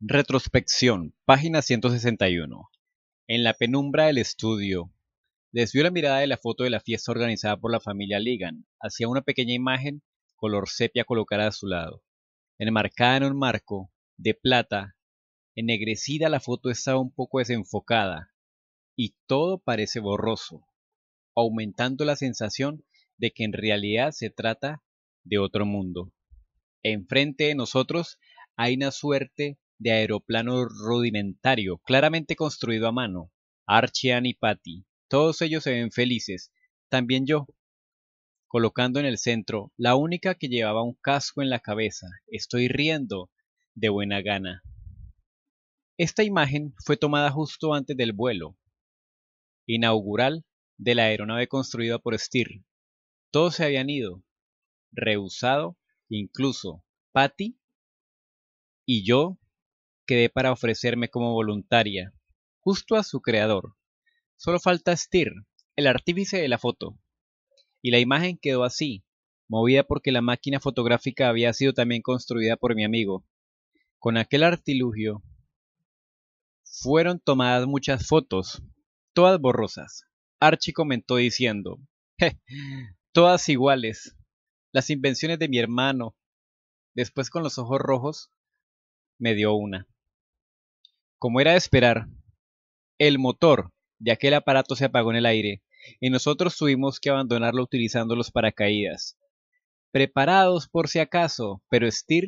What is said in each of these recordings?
Retrospección, página 161. En la penumbra del estudio, desvió la mirada de la foto de la fiesta organizada por la familia Ligan hacia una pequeña imagen color sepia colocada a su lado. Enmarcada en un marco de plata, ennegrecida la foto estaba un poco desenfocada y todo parece borroso, aumentando la sensación de que en realidad se trata de otro mundo. Enfrente de nosotros hay una suerte de aeroplano rudimentario, claramente construido a mano. Archie, y Patty, todos ellos se ven felices, también yo. Colocando en el centro, la única que llevaba un casco en la cabeza, estoy riendo, de buena gana. Esta imagen fue tomada justo antes del vuelo inaugural de la aeronave construida por Steer. Todos se habían ido, rehusado, incluso Patty y yo quedé para ofrecerme como voluntaria, justo a su creador. Solo falta Stir, el artífice de la foto. Y la imagen quedó así, movida porque la máquina fotográfica había sido también construida por mi amigo. Con aquel artilugio fueron tomadas muchas fotos, todas borrosas. Archie comentó diciendo, Je, todas iguales, las invenciones de mi hermano. Después con los ojos rojos me dio una. Como era de esperar, el motor de aquel aparato se apagó en el aire y nosotros tuvimos que abandonarlo utilizando los paracaídas. Preparados por si acaso, pero Stir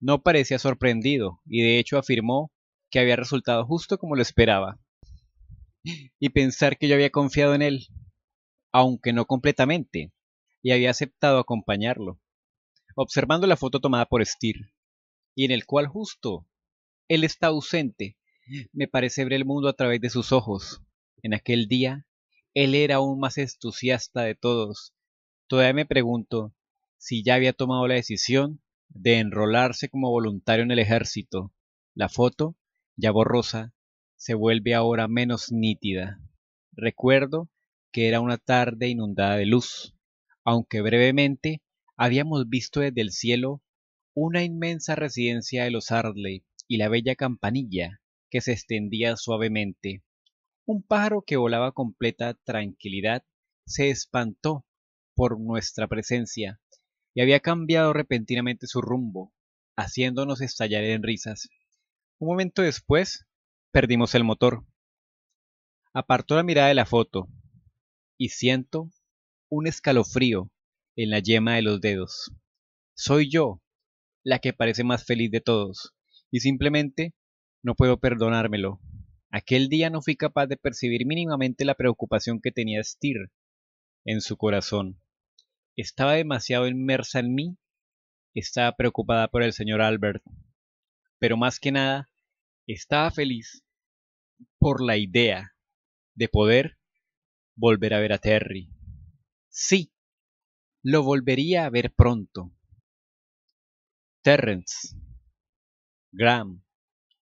no parecía sorprendido y de hecho afirmó que había resultado justo como lo esperaba. Y pensar que yo había confiado en él, aunque no completamente, y había aceptado acompañarlo. Observando la foto tomada por Stir y en el cual justo él está ausente. Me parece ver el mundo a través de sus ojos. En aquel día, él era aún más entusiasta de todos. Todavía me pregunto si ya había tomado la decisión de enrolarse como voluntario en el ejército. La foto, ya borrosa, se vuelve ahora menos nítida. Recuerdo que era una tarde inundada de luz, aunque brevemente habíamos visto desde el cielo una inmensa residencia de los y la bella campanilla que se extendía suavemente. Un pájaro que volaba completa tranquilidad se espantó por nuestra presencia y había cambiado repentinamente su rumbo, haciéndonos estallar en risas. Un momento después, perdimos el motor. Apartó la mirada de la foto y siento un escalofrío en la yema de los dedos. Soy yo, la que parece más feliz de todos, y simplemente no puedo perdonármelo. Aquel día no fui capaz de percibir mínimamente la preocupación que tenía Steer en su corazón. Estaba demasiado inmersa en mí, estaba preocupada por el señor Albert, pero más que nada, estaba feliz por la idea de poder volver a ver a Terry. Sí, lo volvería a ver pronto. Terrence Graham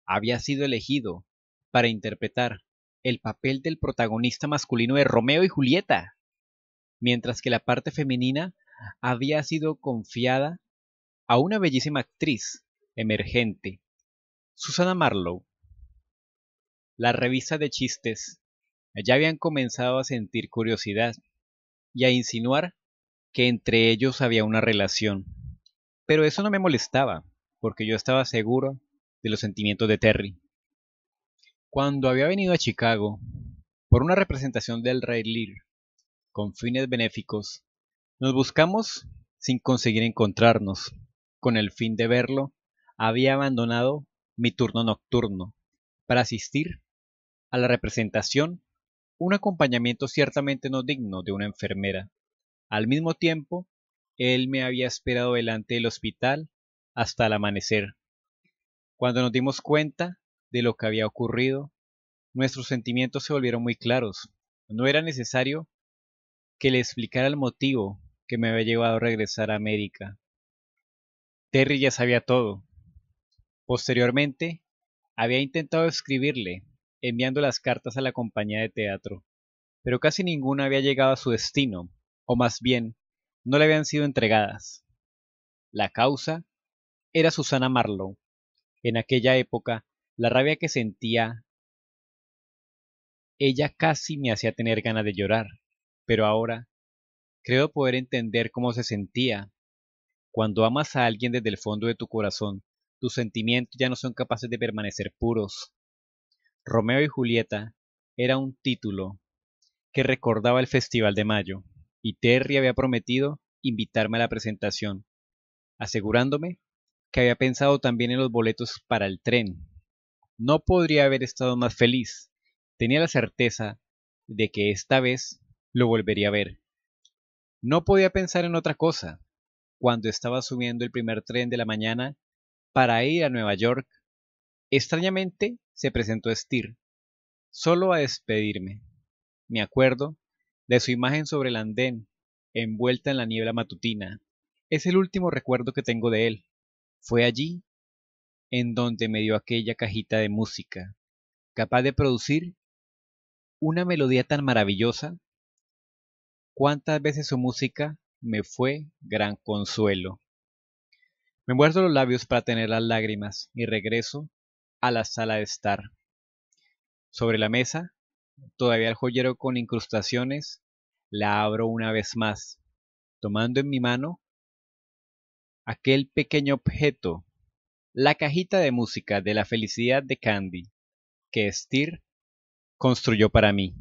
había sido elegido para interpretar el papel del protagonista masculino de Romeo y Julieta, mientras que la parte femenina había sido confiada a una bellísima actriz emergente, Susana Marlowe. La revista de chistes ya habían comenzado a sentir curiosidad y a insinuar que entre ellos había una relación, pero eso no me molestaba porque yo estaba seguro de los sentimientos de Terry. Cuando había venido a Chicago por una representación del Rey Lear con fines benéficos, nos buscamos sin conseguir encontrarnos, con el fin de verlo, había abandonado mi turno nocturno para asistir a la representación, un acompañamiento ciertamente no digno de una enfermera. Al mismo tiempo, él me había esperado delante del hospital hasta el amanecer. Cuando nos dimos cuenta de lo que había ocurrido, nuestros sentimientos se volvieron muy claros. No era necesario que le explicara el motivo que me había llevado a regresar a América. Terry ya sabía todo. Posteriormente, había intentado escribirle, enviando las cartas a la compañía de teatro, pero casi ninguna había llegado a su destino, o más bien, no le habían sido entregadas. La causa era Susana Marlowe. En aquella época, la rabia que sentía ella casi me hacía tener ganas de llorar, pero ahora creo poder entender cómo se sentía. Cuando amas a alguien desde el fondo de tu corazón, tus sentimientos ya no son capaces de permanecer puros. Romeo y Julieta era un título que recordaba el Festival de Mayo, y Terry había prometido invitarme a la presentación, asegurándome que había pensado también en los boletos para el tren. No podría haber estado más feliz. Tenía la certeza de que esta vez lo volvería a ver. No podía pensar en otra cosa. Cuando estaba subiendo el primer tren de la mañana para ir a Nueva York, extrañamente se presentó Steer, solo a despedirme. Me acuerdo de su imagen sobre el andén, envuelta en la niebla matutina. Es el último recuerdo que tengo de él. Fue allí en donde me dio aquella cajita de música, capaz de producir una melodía tan maravillosa. Cuántas veces su música me fue gran consuelo. Me muerdo los labios para tener las lágrimas y regreso a la sala de estar. Sobre la mesa, todavía el joyero con incrustaciones, la abro una vez más, tomando en mi mano aquel pequeño objeto, la cajita de música de la felicidad de Candy, que Stir construyó para mí.